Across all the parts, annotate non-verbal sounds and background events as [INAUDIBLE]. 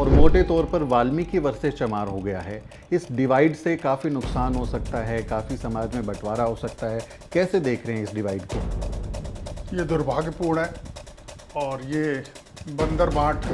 और मोटे तौर पर वाल्मीकि वर्षे चमार हो गया है इस डिवाइड से काफ़ी नुकसान हो सकता है काफ़ी समाज में बंटवारा हो सकता है कैसे देख रहे हैं इस डिवाइड को ये दुर्भाग्यपूर्ण है और ये बंदर बांट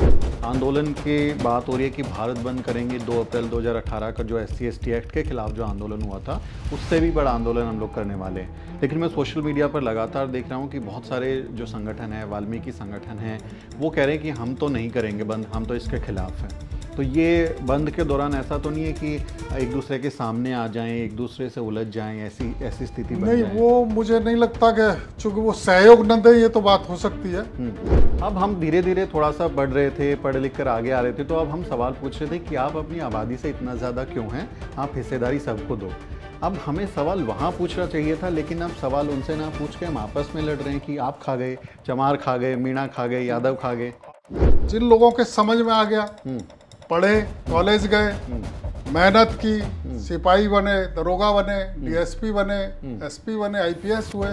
आंदोलन की बात हो रही है कि भारत बंद करेंगे 2 अप्रैल 2018 का जो एस सी एक्ट के खिलाफ जो आंदोलन हुआ था उससे भी बड़ा आंदोलन हम लोग करने वाले हैं लेकिन मैं सोशल मीडिया पर लगातार देख रहा हूँ कि बहुत सारे जो संगठन हैं वाल्मीकि संगठन हैं वो कह रहे हैं कि हम तो नहीं करेंगे बंद हम तो इसके खिलाफ हैं तो ये बंद के दौरान ऐसा तो नहीं है कि एक दूसरे के सामने आ जाएं एक दूसरे से उलझ जाएं ऐसी ऐसी स्थिति बन नहीं वो मुझे नहीं लगता कि चूंकि वो सहयोग न दे ये तो बात हो सकती है हम्म। अब हम धीरे धीरे थोड़ा सा बढ़ रहे थे पढ़ लिख कर आगे आ रहे थे तो अब हम सवाल पूछ रहे थे कि आप अपनी आबादी से इतना ज़्यादा क्यों हैं आप हिस्सेदारी सबको दो अब हमें सवाल वहाँ पूछना चाहिए था लेकिन अब सवाल उनसे ना पूछ के हम आपस में लड़ रहे हैं कि आप खा गए चमार खा गए मीणा खा गए यादव खा गए जिन लोगों के समझ में आ गया हम्म। पढ़े कॉलेज गए हम्म। मेहनत की हम्म। सिपाही बने दरोगा बने हम्म। डीएसपी बने एसपी बने आईपीएस हुए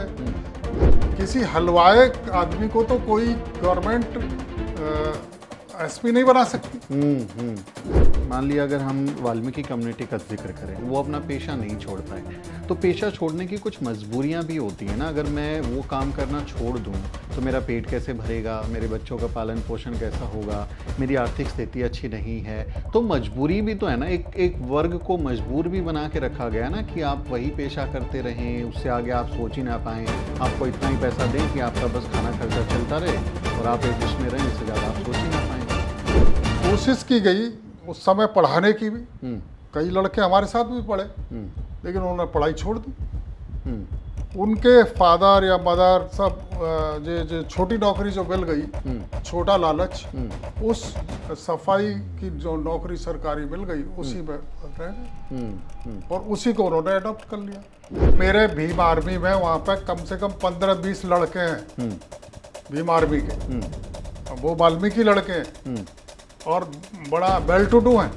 किसी हलवाए आदमी को तो कोई गवर्नमेंट एसपी नहीं बना सकती हम्म, हम्म। मान लिया अगर हम वाल्मीकि कम्युनिटी का जिक्र करें वो अपना पेशा नहीं छोड़ पाए तो पेशा छोड़ने की कुछ मजबूरियां भी होती हैं ना अगर मैं वो काम करना छोड़ दूँ तो मेरा पेट कैसे भरेगा मेरे बच्चों का पालन पोषण कैसा होगा मेरी आर्थिक स्थिति अच्छी नहीं है तो मजबूरी भी तो है ना एक एक वर्ग को मजबूर भी बना के रखा गया ना कि आप वही पेशा करते रहें उससे आगे आप सोच ही ना पाएँ आपको इतना ही पैसा दें कि आपका बस खाना खर्चा चलता रहे और आप एक में रहें इससे ज़्यादा आप सोच ही ना कोशिश की गई उस समय पढ़ाने की भी हम्म। कई लड़के हमारे साथ भी पढ़े हम्म। लेकिन उन्होंने पढ़ाई छोड़ दी हम्म। उनके फादर या मदर सब जे जे छोटी नौकरी जो मिल गई छोटा लालच उस सफाई की जो नौकरी सरकारी मिल गई उसी में रहे और उसी को उन्होंने अडॉप्ट कर लिया मेरे भीम आर्मी में वहाँ पर कम से कम पंद्रह बीस लड़के हैं भीम आर्मी के वो वाल्मीकि लड़के हैं और बड़ा वेल टू डू है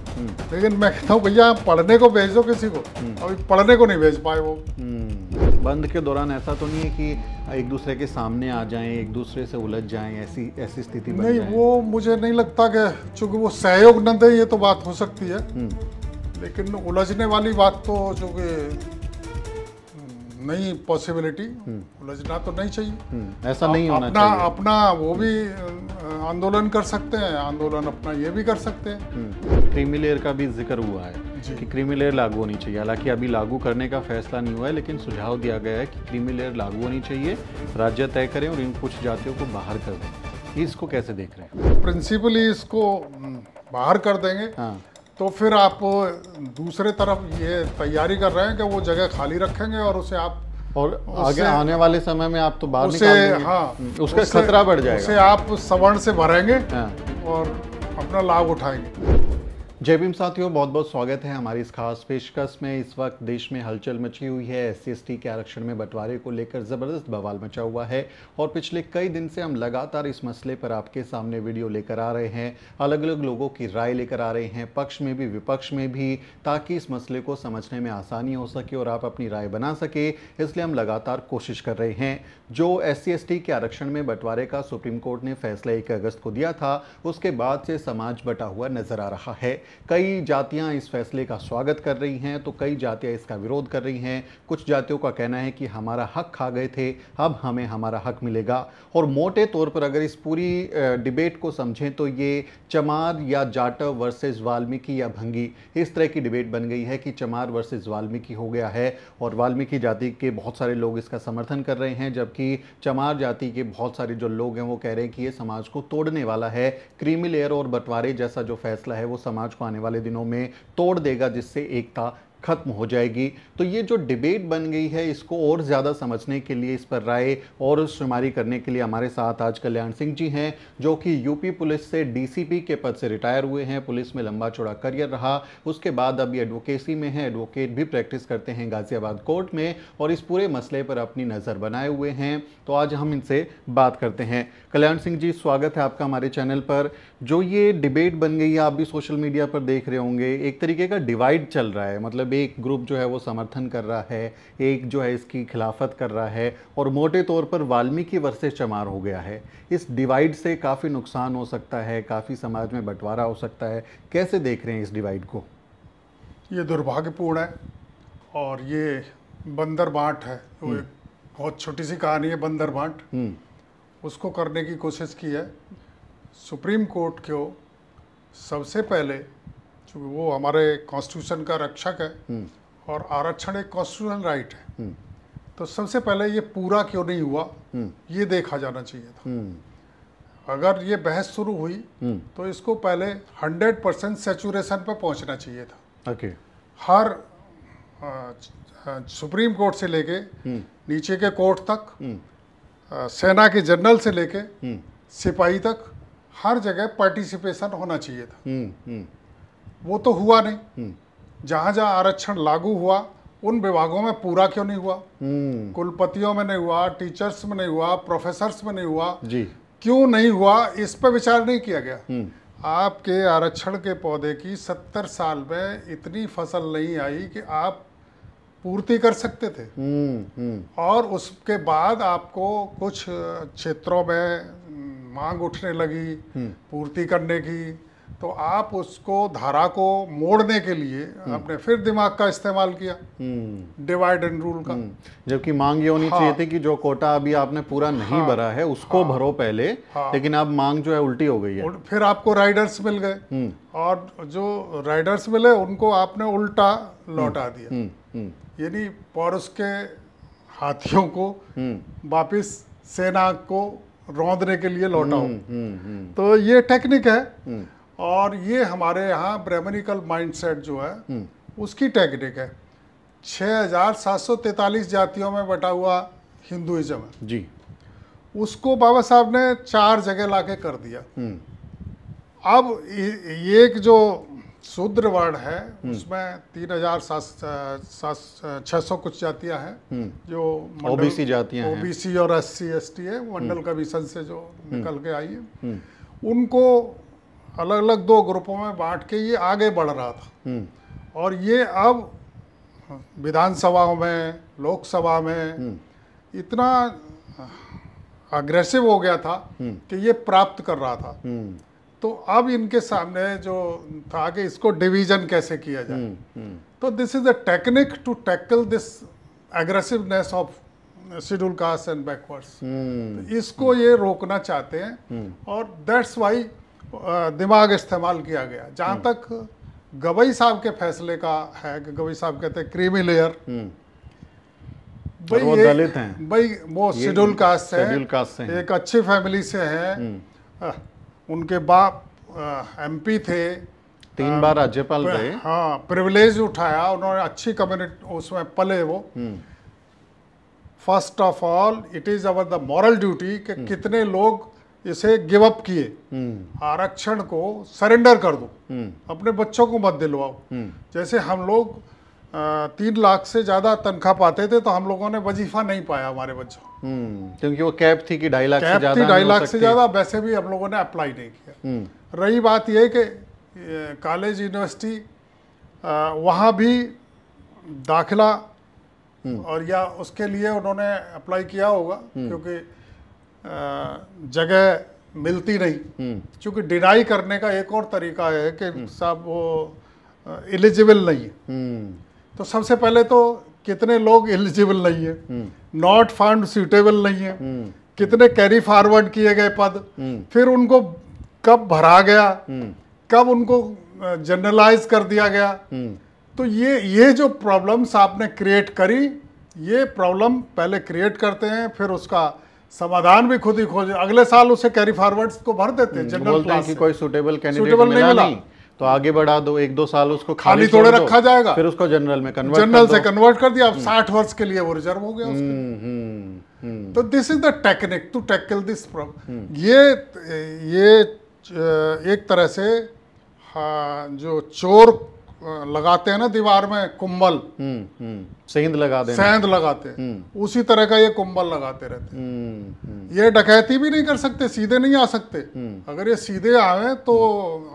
लेकिन मैं कहता हूँ भैया पढ़ने को भेज दो किसी को हम्म। अभी पढ़ने को नहीं भेज पाए वो हम्म। बंद के दौरान ऐसा तो नहीं है कि एक दूसरे के सामने आ जाएं एक दूसरे से उलझ जाएं ऐसी ऐसी स्थिति नहीं वो मुझे नहीं लगता कि चूंकि वो सहयोग न दे ये तो बात हो सकती है हम्म। लेकिन उलझने वाली बात तो चूंकि नई पॉसिबिलिटी हम्म। उलझना तो नहीं चाहिए हम्म, ऐसा नहीं होना अपना चाहिए। अपना वो भी आंदोलन कर सकते हैं आंदोलन अपना ये भी कर सकते हैं हम्म। क्रीमी लेयर का भी जिक्र हुआ है कि क्रीमी लेयर लागू होनी चाहिए हालांकि अभी लागू करने का फैसला नहीं हुआ है लेकिन सुझाव दिया गया है कि क्रीमी लेयर लागू होनी चाहिए राज्य तय करें और इन कुछ जातियों को बाहर कर दें इसको कैसे देख रहे हैं प्रिंसिपली इसको बाहर कर देंगे हाँ तो फिर आप दूसरे तरफ ये तैयारी कर रहे हैं कि वो जगह खाली रखेंगे और उसे आप और आगे आने वाले समय में आप तो बाहर उसे हाँ उसका खतरा बढ़ जाएगा उसे आप सवर्ण से भरेंगे हाँ। और अपना लाभ उठाएंगे जय भीम साथियों बहुत बहुत स्वागत है हमारी इस खास पेशकश में इस वक्त देश में हलचल मची हुई है एस सी के आरक्षण में बंटवारे को लेकर ज़बरदस्त बवाल मचा हुआ है और पिछले कई दिन से हम लगातार इस मसले पर आपके सामने वीडियो लेकर आ रहे हैं अलग अलग लोगों की राय लेकर आ रहे हैं पक्ष में भी विपक्ष में भी ताकि इस मसले को समझने में आसानी हो सके और आप अपनी राय बना सके इसलिए हम लगातार कोशिश कर रहे हैं जो एस सी के आरक्षण में बंटवारे का सुप्रीम कोर्ट ने फैसला एक अगस्त को दिया था उसके बाद से समाज बटा हुआ नजर आ रहा है कई जातियां इस फैसले का स्वागत कर रही हैं तो कई जातियां इसका विरोध कर रही हैं कुछ जातियों का कहना है कि हमारा हक खा गए थे अब हमें हमारा हक मिलेगा और मोटे तौर पर अगर इस पूरी डिबेट को समझें तो ये चमार या जाटव वर्सेज वाल्मीकि या भंगी इस तरह की डिबेट बन गई है कि चमार वर्सेज वाल्मीकि हो गया है और वाल्मीकि जाति के बहुत सारे लोग इसका समर्थन कर रहे हैं जबकि चमार जाति के बहुत सारे जो लोग हैं वो कह रहे हैं कि ये समाज को तोड़ने वाला है क्रीमी लेयर और बंटवारे जैसा जो फैसला है वो समाज को आने वाले दिनों में तोड़ देगा जिससे एकता खत्म हो जाएगी तो ये जो डिबेट बन गई है इसको और ज़्यादा समझने के लिए इस पर राय और शुमारी करने के लिए हमारे साथ आज कल्याण सिंह जी हैं जो कि यूपी पुलिस से डीसीपी के पद से रिटायर हुए हैं पुलिस में लंबा चौड़ा करियर रहा उसके बाद अभी एडवोकेसी में हैं एडवोकेट भी प्रैक्टिस करते हैं गाज़ियाबाद कोर्ट में और इस पूरे मसले पर अपनी नज़र बनाए हुए हैं तो आज हम इनसे बात करते हैं कल्याण सिंह जी स्वागत है आपका हमारे चैनल पर जो ये डिबेट बन गई है आप भी सोशल मीडिया पर देख रहे होंगे एक तरीके का डिवाइड चल रहा है मतलब अब एक ग्रुप जो है वो समर्थन कर रहा है एक जो है इसकी खिलाफत कर रहा है और मोटे तौर पर वाल्मीकि वर्षे चमार हो गया है इस डिवाइड से काफ़ी नुकसान हो सकता है काफ़ी समाज में बंटवारा हो सकता है कैसे देख रहे हैं इस डिवाइड को ये दुर्भाग्यपूर्ण है और ये बंदर बांट है वो हम्म। एक बहुत छोटी सी कहानी है बंदर बांट हम्म। उसको करने की कोशिश की है सुप्रीम कोर्ट को सबसे पहले चूंकि तो वो हमारे कॉन्स्टिट्यूशन का रक्षक है हम्म। और आरक्षण एक कॉन्स्टिट्यूशन राइट है हम्म। तो सबसे पहले ये पूरा क्यों नहीं हुआ हम्म। ये देखा जाना चाहिए था अगर ये बहस शुरू हुई तो इसको पहले 100 परसेंट सेचुरेशन पर पहुंचना चाहिए था ओके हर आ, सुप्रीम कोर्ट से लेके नीचे के कोर्ट तक आ, सेना के जनरल से लेके सिपाही तक हर जगह पार्टिसिपेशन होना चाहिए था वो तो हुआ नहीं हम्म। जहां जहाँ आरक्षण लागू हुआ उन विभागों में पूरा क्यों नहीं हुआ हम्म। कुलपतियों में नहीं हुआ टीचर्स में नहीं हुआ प्रोफेसर्स में नहीं हुआ जी क्यों नहीं हुआ इस पर विचार नहीं किया गया हम्म। आपके आरक्षण के पौधे की सत्तर साल में इतनी फसल नहीं आई कि आप पूर्ति कर सकते थे और उसके बाद आपको कुछ क्षेत्रों में मांग उठने लगी पूर्ति करने की तो आप उसको धारा को मोड़ने के लिए हम्म। आपने फिर दिमाग का इस्तेमाल किया डिवाइड एंड रूल का हम्म। जबकि मांग ये होनी हाँ, चाहिए थी कि जो कोटा अभी आपने पूरा हाँ। नहीं हाँ, भरा है उसको हाँ, भरो पहले हाँ, लेकिन अब मांग जो है उल्टी हो गई है फिर आपको राइडर्स मिल गए हम्म। और जो राइडर्स मिले उनको आपने उल्टा लौटा दिया यानी पौरस के हाथियों को वापिस सेना को रौंदने के लिए लौटाओ तो ये टेक्निक है और ये हमारे यहाँ ब्रह्मनिकल माइंडसेट जो है हम्म। उसकी टेक्निक है 6,743 जातियों में बटा हुआ हिंदुइज्म है जी उसको बाबा साहब ने चार जगह लाके कर दिया हम्म। अब एक जो शूद्र वर्ण है हम्म। उसमें तीन हजार सात छह सौ कुछ जातियां हैं जो ओबीसी जातियां हैं ओबीसी और एस सी एस टी है मंडल कमीशन से जो निकल के आई है उनको अलग अलग दो ग्रुपों में बांट के ये आगे बढ़ रहा था हम्म। और ये अब विधानसभाओं में लोकसभा में हम्म। इतना अग्रेसिव हो गया था हम्म। कि ये प्राप्त कर रहा था तो अब इनके सामने जो था कि इसको डिवीजन कैसे किया जाए तो this is a technique to tackle this aggressiveness of schedule caste and backwards इसको ये रोकना चाहते हैं और दैट्स वाई दिमाग इस्तेमाल किया गया जहाँ हम्म। तक गवई साहब के फैसले का है कि गवई साहब कहते हैं क्रीमी हम्म। लेयर भाई वो दलित हैं भाई वो शेड्यूल कास्ट से शेड्यूल कास्ट से एक अच्छी फैमिली से हैं हम्म। उनके बाप एमपी थे तीन बार राज्यपाल रहे हाँ प्रिविलेज उठाया उन्होंने अच्छी कम्युनिटी उसमें पले वो first of all it is our the moral duty कि कितने लोग इसे गिव अप किए हम्म। आरक्षण को सरेंडर कर दो हम्म। अपने बच्चों को मत दिलवाओ हम्म। जैसे हम लोग तीन लाख से ज्यादा तनख्वाह पाते थे तो हम लोगों ने वजीफा नहीं पाया हमारे बच्चों क्योंकि वो कैप थी कि ढाई लाख से ज्यादा ढाई लाख से ज्यादा वैसे भी हम लोगों ने अप्लाई नहीं किया रही बात यह कि कॉलेज यूनिवर्सिटी वहाँ भी दाखिला और या उसके लिए उन्होंने अप्लाई किया होगा क्योंकि जगह मिलती नहीं हम्म। क्योंकि डिनाई करने का एक और तरीका है कि हम्म। साहब वो एलिजिबल नहीं है हम्म। तो सबसे पहले तो कितने लोग एलिजिबल नहीं है नॉट फाउंड सूटेबल नहीं है कितने कैरी फॉरवर्ड किए गए पद फिर उनको कब भरा गया कब उनको जनरलाइज कर दिया गया तो ये ये जो प्रॉब्लम्स आपने क्रिएट करी ये प्रॉब्लम पहले क्रिएट करते हैं फिर उसका समाधान भी खुद ही खोज अगले साल उसे कैरी फॉरवर्ड्स को भर देते हैं जनरल क्लास की कोई सुटेबल कैंडिडेट नहीं मिला तो आगे बढ़ा दो एक दो साल उसको खाली थोड़े रखा जाएगा फिर उसको जनरल में कन्वर्ट जनरल से कन्वर्ट कर दिया अब हम्म। साठ वर्ष के लिए वो रिजर्व हो गया उसके हम्म, हम्म, तो this is the technique to tackle this problem ये ये एक तरह से हाँ, जो चोर लगाते हैं ना दीवार में कुंबल हम्म, हम्म, सेंध लगा देना सेंध लगाते हैं हम्म। उसी तरह का ये कुंबल लगाते रहते हैं ये डकैती भी नहीं कर सकते सीधे नहीं आ सकते अगर ये सीधे आए तो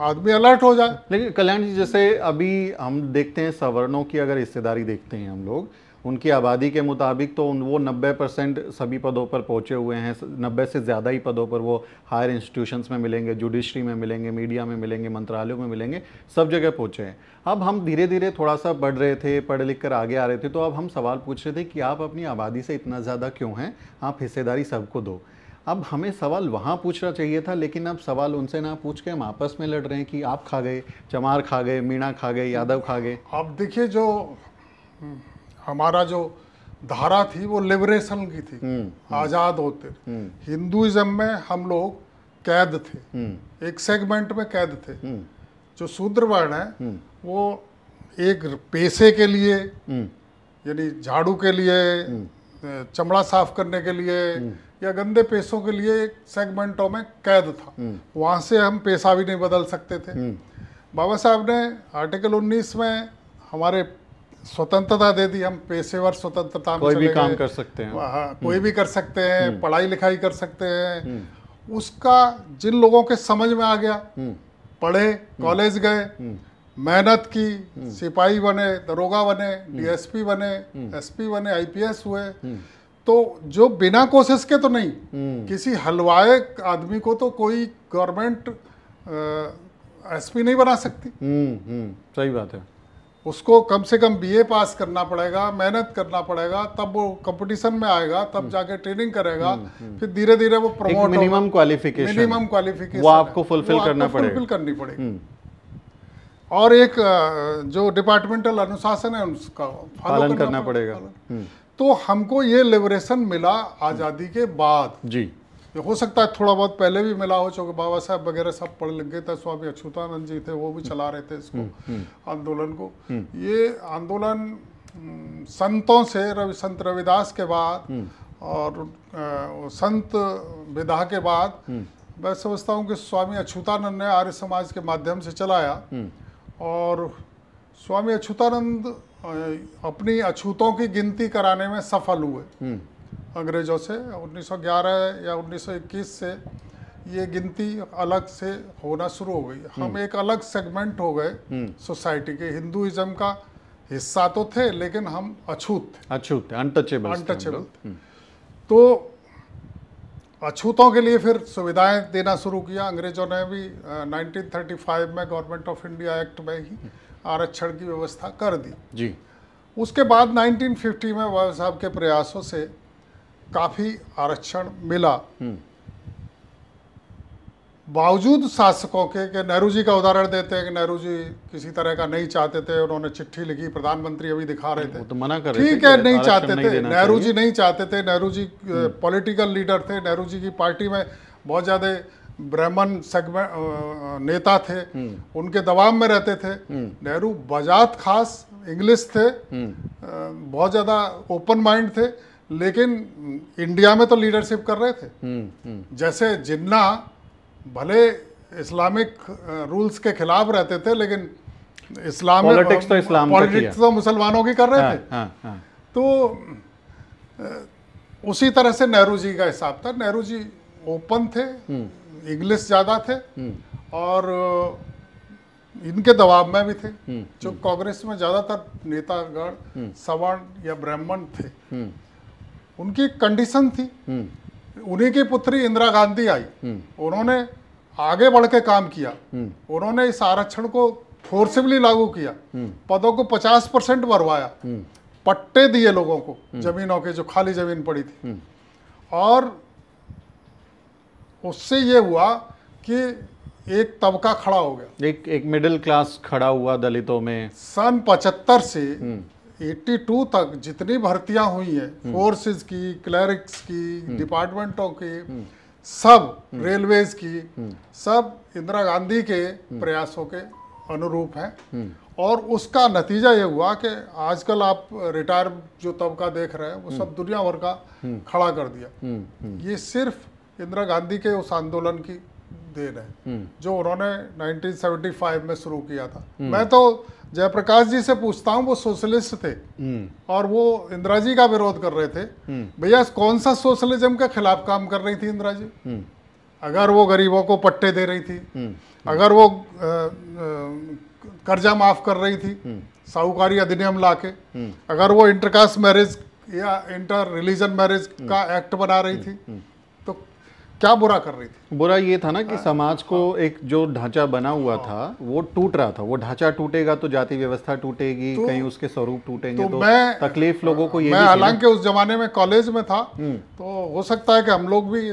आदमी अलर्ट हो जाए लेकिन कल्याण जी जैसे अभी हम देखते हैं सवर्णों की अगर हिस्सेदारी देखते हैं हम लोग उनकी आबादी के मुताबिक तो वो 90 परसेंट सभी पदों पर पहुंचे हुए हैं 90 से ज़्यादा ही पदों पर वो हायर इंस्टीट्यूशंस में मिलेंगे जुडिशरी में मिलेंगे मीडिया में मिलेंगे मंत्रालयों में मिलेंगे सब जगह पहुंचे हैं अब हम धीरे धीरे थोड़ा सा बढ़ रहे थे पढ़ लिख कर आगे आ रहे थे तो अब हम सवाल पूछ रहे थे कि आप अपनी आबादी से इतना ज़्यादा क्यों हैं आप हिस्सेदारी सबको दो अब हमें सवाल वहाँ पूछना चाहिए था लेकिन अब सवाल उनसे ना पूछ के हम आपस में लड़ रहे हैं कि आप खा गए चमार खा गए मीणा खा गए यादव खा गए अब देखिए जो हमारा जो धारा थी वो लिबरेशन की थी हम्म, हम्म। आज़ाद होते हम्म। हिंदुइज्म में हम लोग कैद थे एक सेगमेंट में कैद थे जो वर्ण है वो एक पैसे के लिए यानी झाड़ू के लिए चमड़ा साफ करने के लिए या गंदे पैसों के लिए एक सेगमेंटों में कैद था वहां से हम पेशा भी नहीं बदल सकते थे बाबा साहब ने आर्टिकल 19 में हमारे स्वतंत्रता दे दी हम पेशेवर स्वतंत्रता कोई भी काम कर सकते हैं कोई हम्म। भी कर सकते हैं हम्म। पढ़ाई लिखाई कर सकते हैं हम्म। उसका जिन लोगों के समझ में आ गया पढ़े कॉलेज गए मेहनत की सिपाही बने दरोगा बने डीएसपी बने एसपी बने आईपीएस हुए तो जो बिना कोशिश के तो नहीं किसी हलवाए आदमी को तो कोई गवर्नमेंट एसपी नहीं बना सकती सही बात है उसको कम से कम बीए पास करना पड़ेगा मेहनत करना पड़ेगा तब वो कंपटीशन में आएगा तब हम्म। जाके ट्रेनिंग करेगा हम्म, हम्म। फिर धीरे धीरे वो promote minimum qualification minimum qualification वो आपको फुलफिल करना पड़ेगा फुलफिल करनी पड़ेगी और एक जो डिपार्टमेंटल अनुशासन है उसका पालन करना पड़ेगा तो हमको ये लिबरेशन मिला आज़ादी के बाद जी हो सकता है थोड़ा बहुत पहले भी मिला हो चूंकि बाबा साहब वगैरह सब पढ़ लिख गए थे स्वामी अछूतानंद जी थे वो भी हम्म। चला रहे थे इसको हम्म, हम्म। आंदोलन को ये आंदोलन संतों से रवि संत रविदास के बाद और संत विधा के बाद मैं समझता हूँ कि स्वामी अछूतानंद ने आर्य समाज के माध्यम से चलाया और स्वामी अछूतानंद अपनी अछूतों की गिनती कराने में सफल हुए अंग्रेज़ों से 1911 या 1921 से ये गिनती अलग से होना शुरू हो गई हम हम्म। एक अलग सेगमेंट हो गए हम्म। सोसाइटी के हिंदुइज्म का हिस्सा तो थे लेकिन हम अछूत थे अछूत अनटचेबल अनटचेबल हम्म। तो अछूतों के लिए फिर सुविधाएं देना शुरू किया अंग्रेजों ने भी 1935 में गवर्नमेंट ऑफ इंडिया एक्ट में ही आरक्षण की व्यवस्था कर दी जी उसके बाद 1950 में बाबा साहब के प्रयासों से काफ़ी आरक्षण मिला हम्म। बावजूद शासकों के कि नेहरू जी का उदाहरण देते हैं कि नेहरू जी किसी तरह का नहीं चाहते थे उन्होंने चिट्ठी लिखी प्रधानमंत्री अभी दिखा रहे थे तो मना कर ठीक है नहीं चाहते थे नेहरू जी नहीं चाहते थे Nehru ji political hmm. Leader थे नेहरू जी की पार्टी में बहुत ज़्यादा ब्राह्मण सेगमेंट नेता थे हम्म। उनके दबाव में रहते थे नेहरू बजात खास इंग्लिश थे बहुत ज़्यादा ओपन माइंड थे लेकिन इंडिया में तो लीडरशिप कर रहे थे हुँ, हम्म, हम्म। जैसे जिन्ना भले इस्लामिक रूल्स के खिलाफ रहते थे लेकिन इस्लाम पॉलिटिक्स तो इस्लाम पॉलिटिक्स तो मुसलमानों की कर रहे हाँ, थे हाँ, हाँ. तो उसी तरह से नेहरू जी का हिसाब था नेहरू जी ओपन थे हम्म। इंग्लिश ज़्यादा थे और इनके दबाव में भी थे जो कांग्रेस में ज़्यादातर नेतागण सवर्ण या ब्राह्मण थे उनकी कंडीशन थी हम्म। उन्हीं की पुत्री इंदिरा गांधी आई हम्म। उन्होंने आगे बढ़ के काम किया हम्म। उन्होंने इस आरक्षण को फोर्सिबली लागू किया पदों को 50 परसेंट भरवाया पट्टे दिए लोगों को जमीनों के जो खाली जमीन पड़ी थी और उससे ये हुआ कि एक तबका खड़ा हो गया एक एक मिडिल क्लास खड़ा हुआ दलितों में सन पचहत्तर से 82 तक जितनी भर्तियां हुई हैं फोर्सेस हम्म। की क्लैरिक्स की हम्म। डिपार्टमेंटों की हम्म। सब रेलवेज की सब इंदिरा गांधी के प्रयासों के अनुरूप हैं और उसका नतीजा ये हुआ कि आजकल आप रिटायर जो तबका देख रहे हैं वो सब दुनिया भर का खड़ा कर दिया ये सिर्फ इंदिरा गांधी के उस आंदोलन की देन है जो उन्होंने 1975 में शुरू किया था मैं तो जयप्रकाश जी से पूछता हूँ वो सोशलिस्ट थे हम्म। और वो इंदिरा जी का विरोध कर रहे थे हम्म। भैया कौन सा सोशलिज्म के खिलाफ काम कर रही थी इंदिरा जी हम्म। अगर वो गरीबों को पट्टे दे रही थी अगर वो कर्जा माफ कर रही थी साहूकारी अधिनियम लाके अगर वो इंटरकास्ट मैरिज या इंटर रिलीजन मैरिज का एक्ट बना रही थी क्या बुरा कर रही थी बुरा ये था ना कि हाँ। समाज को हाँ। एक जो ढांचा बना हुआ हाँ। था वो टूट रहा था वो ढांचा टूटेगा तो जाति व्यवस्था टूटेगी तो, कहीं उसके स्वरूप टूटेंगे तो, तो तकलीफ लोगों को ये मैं हालांकि उस जमाने में कॉलेज में था हम्म। तो हो सकता है कि हम लोग भी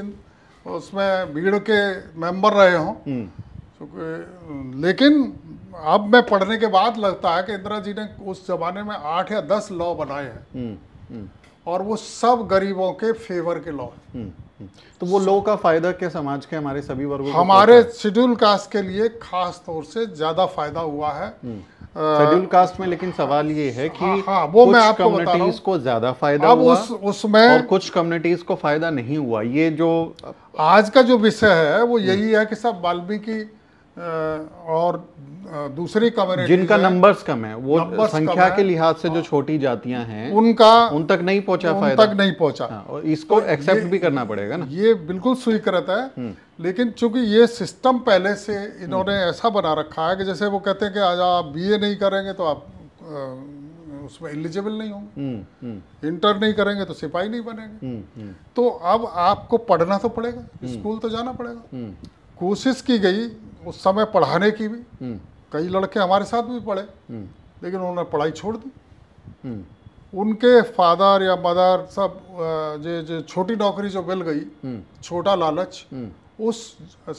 उसमें भीड़ के मेंबर रहे हों हम्म। तो लेकिन अब मैं पढ़ने के बाद लगता है कि इंदिरा जी ने उस जमाने में आठ या दस लॉ बनाए हैं हम्म, और वो सब गरीबों के फेवर के लॉ है तो वो लोगों का फायदा क्या समाज के हमारे सभी वर्गों हमारे शेड्यूल कास्ट के लिए खास तौर से ज्यादा फायदा हुआ है शेड्यूल हम्म। कास्ट में लेकिन सवाल ये है कि हाँ, हाँ, वो मैं आपको कम्युनिटीज को ज्यादा फायदा अब हुआ उस, उसमें और कुछ कम्युनिटीज को फायदा नहीं हुआ ये जो आज का जो विषय है वो यही है कि सब वाल्मीकि और दूसरी कवरेज जिनका नंबर्स कम है वो संख्या के लिहाज से जो हाँ। छोटी जातियां हैं उनका उन तक नहीं पहुंचा उन फायदा तक नहीं पहुंचा हाँ, और इसको तो एक्सेप्ट भी करना पड़ेगा ना ये बिल्कुल स्वीकृत है हम्म। लेकिन चूंकि ये सिस्टम पहले से इन्होंने हम्म। ऐसा बना रखा है कि जैसे वो कहते हैं कि आज आप बी नहीं करेंगे तो आप उसमें एलिजिबल नहीं होंगे इंटर हम्म, नहीं करेंगे तो सिपाही नहीं बनेंगे तो अब आपको पढ़ना तो पड़ेगा स्कूल तो जाना पड़ेगा कोशिश की गई उस समय पढ़ाने की भी हम्म। कई लड़के हमारे साथ भी पढ़े हम्म। लेकिन उन्होंने पढ़ाई छोड़ दी हम्म। उनके फादर या मदर सब जो जो छोटी नौकरी जो मिल गई छोटा लालच उस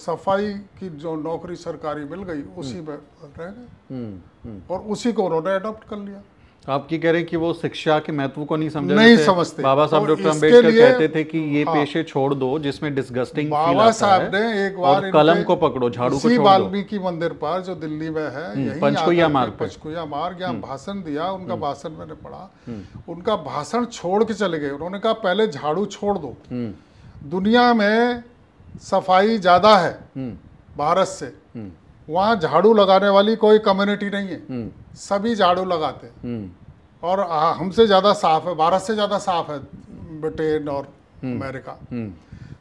सफाई की जो नौकरी सरकारी मिल गई उसी में रह गए और उसी को उन्होंने अडॉप्ट कर लिया तो आप की कह रहे हैं कि वो शिक्षा के महत्व को नहीं समझ नहीं समझते बाबा साहब तो डॉक्टर अम्बेडकर कहते थे कि ये हाँ, पेशे छोड़ दो जिसमें डिस्गस्टिंग बाबा साहब ने एक बार कलम को पकड़ो झाड़ू को वाल्मीकि मंदिर पर जो दिल्ली में है हम्म, पंचकुया मार्ग पंचकुया मार्ग यहाँ हम्म। भाषण दिया उनका हम्म। भाषण मैंने पढ़ा उनका भाषण छोड़ के चले गए उन्होंने कहा पहले झाड़ू छोड़ दो दुनिया में सफाई ज्यादा है भारत से वहाँ झाड़ू लगाने वाली कोई कम्युनिटी नहीं है हम्म। सभी झाड़ू लगाते हम्म। और हमसे ज़्यादा साफ है भारत से ज़्यादा साफ है ब्रिटेन और हम्म। अमेरिका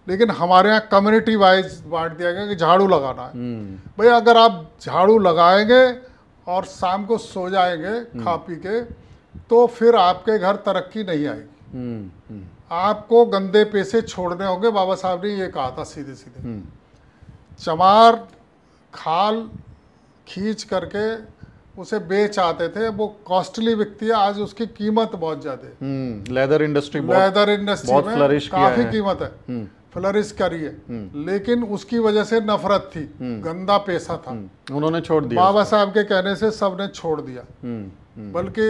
लेकिन हमारे यहाँ कम्युनिटी वाइज बांट दिया गया कि झाड़ू लगाना है भाई अगर आप झाड़ू लगाएंगे और शाम को सो जाएंगे खा पी के तो फिर आपके घर तरक्की नहीं आएगी आपको गंदे पैसे छोड़ने होंगे बाबा साहब ने ये कहा था सीधे सीधे चमार खाल खींच करके उसे बेच आते थे वो कॉस्टली बिकती है आज उसकी कीमत बहुत ज्यादा लेदर इंडस्ट्री लेदर इंडस्ट्री बहुत में फ्लरिश काफी है। कीमत है फ्लरिश हम्म। करी है हम्म। लेकिन उसकी वजह से नफरत थी हम्म। गंदा पैसा था उन्होंने छोड़ दिया बाबा साहब के कहने से सब ने छोड़ दिया बल्कि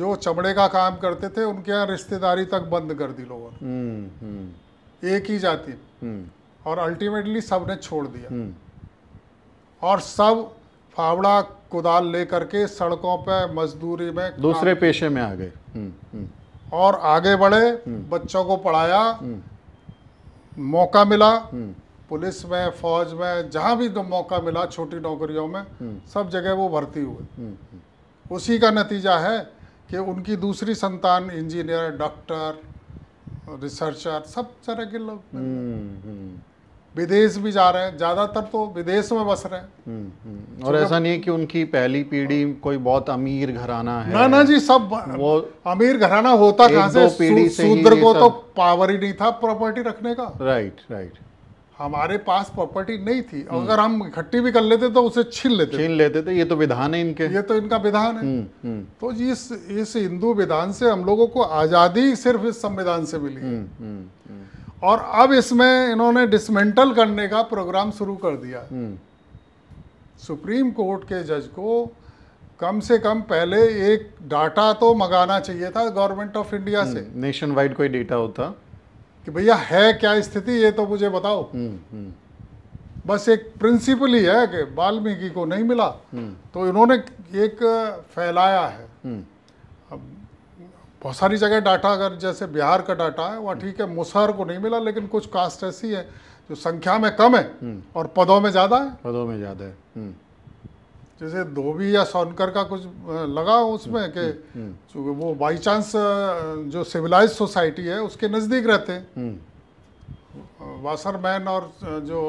जो चमड़े का काम करते थे उनके यहाँ रिश्तेदारी तक बंद कर दी लोगों ने एक ही जाति और अल्टीमेटली सब ने छोड़ दिया और सब फावड़ा कुदाल लेकर के सड़कों पर मजदूरी में दूसरे पेशे में आ गए हम्म, हम्म। और आगे बढ़े हम्म। बच्चों को पढ़ाया मौका मिला पुलिस में फौज में जहाँ भी तो मौका मिला छोटी नौकरियों में सब जगह वो भर्ती हुए उसी का नतीजा है कि उनकी दूसरी संतान इंजीनियर डॉक्टर रिसर्चर सब तरह के लोग विदेश भी जा रहे हैं ज़्यादातर तो विदेश में बस रहे हैं हम्म, हम्म। और ऐसा नहीं है कि उनकी पहली पीढ़ी कोई बहुत अमीर घराना है ना ना जी सब वो अमीर घराना होता कहाँ से, पीढ़ी से शूद्र को तो पावर ही नहीं था प्रॉपर्टी रखने का राइट राइट हमारे पास प्रॉपर्टी नहीं थी हम्म। अगर हम इकट्ठी भी कर लेते तो उसे छीन लेते छीन लेते थे तो ये तो विधान है इनके ये तो इनका विधान है तो इस इस हिंदू विधान से हम लोगों को आज़ादी सिर्फ इस संविधान से मिली हुँ, और अब इसमें इन्होंने डिसमेंटल करने का प्रोग्राम शुरू कर दिया सुप्रीम हम्म। कोर्ट के जज को कम से कम पहले एक डाटा तो मंगाना चाहिए था गवर्नमेंट ऑफ इंडिया से नेशन हम्म, वाइड कोई डेटा होता कि भैया है क्या स्थिति ये तो मुझे बताओ हम्म, बस एक प्रिंसिपल ही है कि वाल्मीकि को नहीं मिला तो इन्होंने एक फैलाया है बहुत सारी जगह डाटा अगर जैसे बिहार का डाटा है वह ठीक है मुसहर को नहीं मिला लेकिन कुछ कास्ट ऐसी है जो संख्या में कम है हम्म। और पदों में ज़्यादा है पदों में ज़्यादा है हम्म। जैसे धोबी या सोनकर का कुछ लगा उसमें हम्म, कि वो बाई चांस जो सिविलाइज सोसाइटी है उसके नज़दीक रहते हैं वासरमैन और जो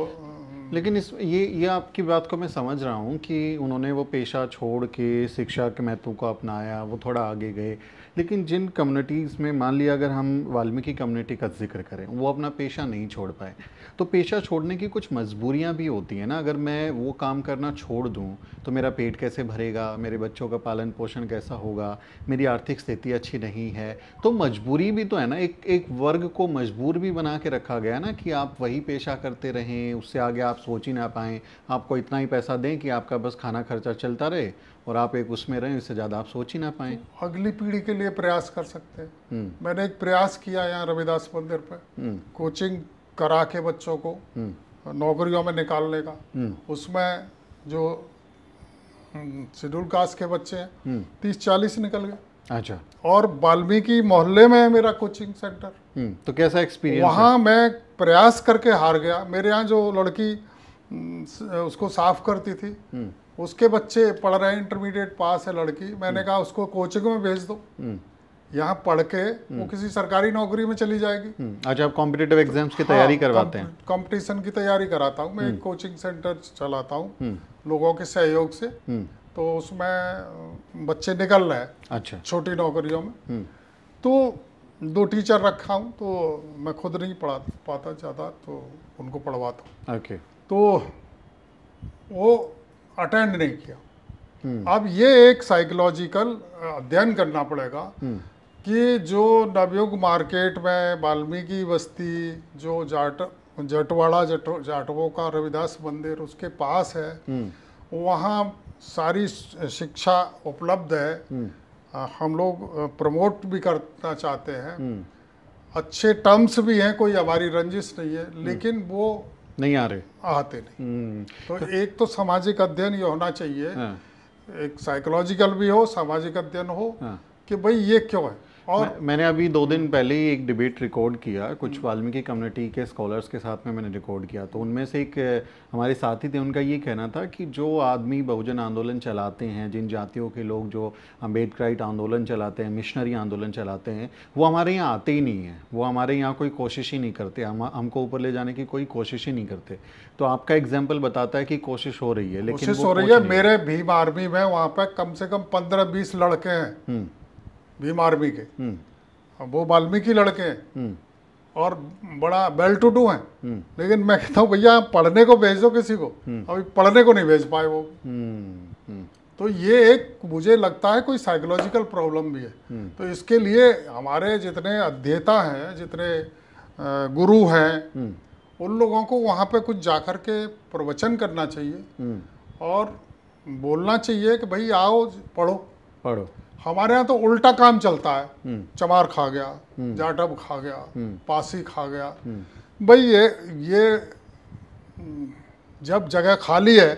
लेकिन इस ये ये आपकी बात को मैं समझ रहा हूँ कि उन्होंने वो पेशा छोड़ के शिक्षा के महत्व को अपनाया वो थोड़ा आगे गए लेकिन जिन कम्युनिटीज़ में मान लिया अगर हम वाल्मीकि कम्युनिटी का जिक्र करें वो अपना पेशा नहीं छोड़ पाए तो पेशा छोड़ने की कुछ मजबूरियाँ भी होती हैं ना अगर मैं वो काम करना छोड़ दूँ तो मेरा पेट कैसे भरेगा मेरे बच्चों का पालन पोषण कैसा होगा मेरी आर्थिक स्थिति अच्छी नहीं है तो मजबूरी भी तो है ना एक एक वर्ग को मजबूर भी बना के रखा गया ना कि आप वही पेशा करते रहें उससे आगे आप सोच ही ना पाएँ आपको इतना ही पैसा दें कि आपका बस खाना खर्चा चलता रहे और आप एक उसमें रहें इससे ज़्यादा आप सोच ही ना पाएँ तो अगली पीढ़ी के लिए प्रयास कर सकते हैं हम्म। मैंने एक प्रयास किया यहाँ रविदास मंदिर पर हम्म। कोचिंग करा के बच्चों को हम्म। नौकरियों में निकालने का हम्म। उसमें जो हम्म, शेड्यूल कास्ट के बच्चे हैं तीस चालीस निकल गए अच्छा और वाल्मीकि मोहल्ले में है मेरा कोचिंग सेंटर तो कैसा एक्सपीरियंस वहाँ मैं प्रयास करके हार गया मेरे यहाँ जो लड़की उसको साफ करती थी उसके बच्चे पढ़ रहे हैं इंटरमीडिएट पास है लड़की मैंने कहा उसको कोचिंग में भेज दो यहाँ पढ़ के वो हम्म। किसी सरकारी नौकरी में चली जाएगी अच्छा आप कॉम्पिटेटिव एग्जाम्स की तैयारी हाँ, करवाते हैं कॉम्पिटिशन की तैयारी कराता हूँ मैं एक कोचिंग हम्म। सेंटर चलाता हूँ लोगों के सहयोग से तो उसमें बच्चे निकल रहे हैं अच्छा छोटी नौकरियों में तो दो टीचर रखा हूँ तो मैं खुद नहीं पढ़ा पाता ज़्यादा तो उनको पढ़वाता हूँ ओके तो वो अटेंड नहीं किया अब ये एक साइकोलॉजिकल अध्ययन करना पड़ेगा कि जो नवयुग मार्केट में वाल्मीकि बस्ती जो जाट जटवाड़ा जट जाटवों का रविदास मंदिर उसके पास है हम्म। वहाँ सारी शिक्षा उपलब्ध है हम्म। हम लोग प्रमोट भी करना चाहते हैं हम्म। अच्छे टर्म्स भी हैं कोई हमारी रंजिश नहीं है लेकिन वो नहीं आ रहे आते नहीं तो एक तो सामाजिक अध्ययन ये होना चाहिए हाँ। एक साइकोलॉजिकल भी हो सामाजिक अध्ययन हो हाँ। कि भाई ये क्यों है और मैं, मैंने अभी दो दिन पहले ही एक डिबेट रिकॉर्ड किया कुछ हम्म। वाल्मीकि कम्युनिटी के स्कॉलर्स के साथ में मैंने रिकॉर्ड किया तो उनमें से एक हमारे साथी थे उनका ये कहना था कि जो आदमी बहुजन आंदोलन चलाते हैं जिन जातियों के लोग जो अम्बेडकराइट आंदोलन चलाते हैं मिशनरी आंदोलन चलाते हैं वो हमारे यहाँ आते ही नहीं हैं वो हमारे यहाँ कोई कोशिश ही नहीं करते हम हमको ऊपर ले जाने की कोई कोशिश ही नहीं करते तो आपका एग्जाम्पल बताता है कि कोशिश हो रही है लेकिन कोशिश हो रही है मेरे भीम आर्मी में वहाँ पर कम से कम पंद्रह बीस लड़के हैं हम्म। भीम आर्मी के हम्म। वो वाल्मीकि लड़के हैं हम्म। और बड़ा बेल टू डू है हम्म। लेकिन मैं कहता हूँ भैया पढ़ने को भेज दो किसी को अभी पढ़ने को नहीं भेज पाए वो तो ये एक मुझे लगता है कोई साइकोलॉजिकल प्रॉब्लम भी है तो इसके लिए हमारे जितने अध्येता हैं जितने गुरु हैं उन लोगों को वहाँ पे कुछ जाकर के प्रवचन करना चाहिए और बोलना चाहिए कि भाई आओ पढ़ो पढ़ो हमारे यहाँ तो उल्टा काम चलता है हम्म। चमार खा गया हम्म। जाटब खा गया हम्म। पासी खा गया भाई ये ये जब जगह खाली है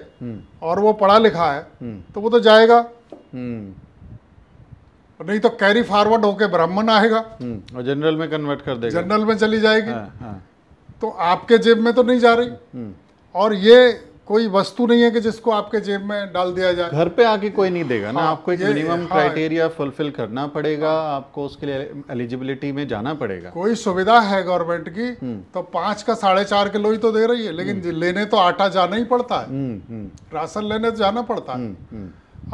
और वो पढ़ा लिखा है तो वो तो जाएगा नहीं तो कैरी फॉरवर्ड होके ब्राह्मण आएगा और जनरल में कन्वर्ट कर देगा जनरल में चली जाएगी हाँ, हाँ। तो आपके जेब में तो नहीं जा रही और ये कोई वस्तु नहीं है कि जिसको आपके जेब में डाल दिया जाए घर पे आके कोई नहीं देगा ना हाँ, आपको एक मिनिमम क्राइटेरिया फुलफिल करना पड़ेगा हाँ, आपको उसके लिए एलिजिबिलिटी में जाना पड़ेगा कोई सुविधा है गवर्नमेंट की हम्म। तो पाँच का साढ़े चार किलो ही तो दे रही है लेकिन हम्म। लेने तो आटा जाना ही पड़ता है हम्म, राशन लेने तो जाना पड़ता है